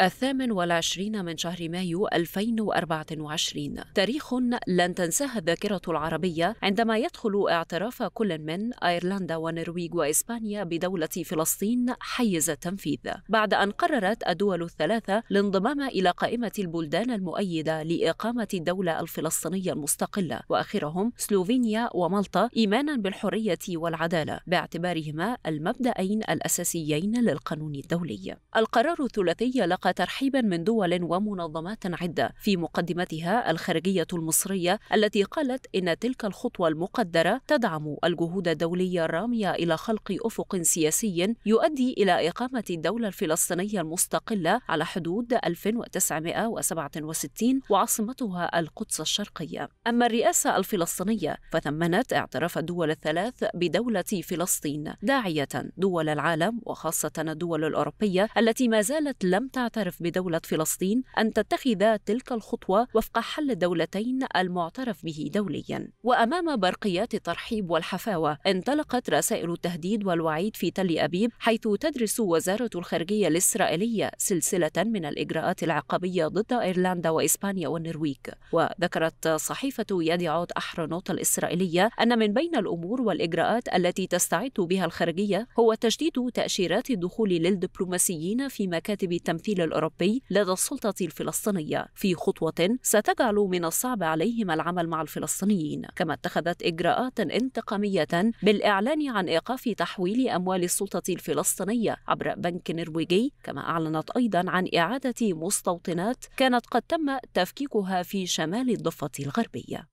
الثامن والعشرين من شهر مايو 2024 تاريخ لن تنساه الذاكرة العربية عندما يدخل اعتراف كل من أيرلندا والنرويج وإسبانيا بدولة فلسطين حيز التنفيذ بعد أن قررت الدول الثلاثة الانضمام إلى قائمة البلدان المؤيدة لإقامة الدولة الفلسطينية المستقلة وآخرهم سلوفينيا ومالطا إيمانا بالحرية والعدالة باعتبارهما المبدأين الأساسيين للقانون الدولي القرار الثلاثي لقى ترحيبا من دول ومنظمات عدة في مقدمتها الخارجية المصرية التي قالت إن تلك الخطوة المقدرة تدعم الجهود الدولية الرامية إلى خلق أفق سياسي يؤدي إلى إقامة الدولة الفلسطينية المستقلة على حدود 1967 وعاصمتها القدس الشرقية أما الرئاسة الفلسطينية فثمنت اعتراف الدول الثلاث بدولة فلسطين داعية دول العالم وخاصة الدول الأوروبية التي ما زالت لم تعترف المعترف بدولة فلسطين أن تتخذ تلك الخطوة وفق حل الدولتين المعترف به دوليا وأمام برقيات الترحيب والحفاوة انطلقت رسائل التهديد والوعيد في تل أبيب حيث تدرس وزارة الخارجية الإسرائيلية سلسلة من الإجراءات العقابية ضد إيرلندا وإسبانيا والنرويج وذكرت صحيفة عود أحرنوت الإسرائيلية أن من بين الأمور والإجراءات التي تستعد بها الخارجية هو تجديد تأشيرات الدخول للدبلوماسيين في مكاتب التمثيل الأوروبي لدى السلطة الفلسطينية في خطوة ستجعل من الصعب عليهم العمل مع الفلسطينيين كما اتخذت إجراءات انتقامية بالإعلان عن إيقاف تحويل أموال السلطة الفلسطينية عبر بنك نرويجي كما أعلنت أيضا عن إعادة مستوطنات كانت قد تم تفكيكها في شمال الضفة الغربية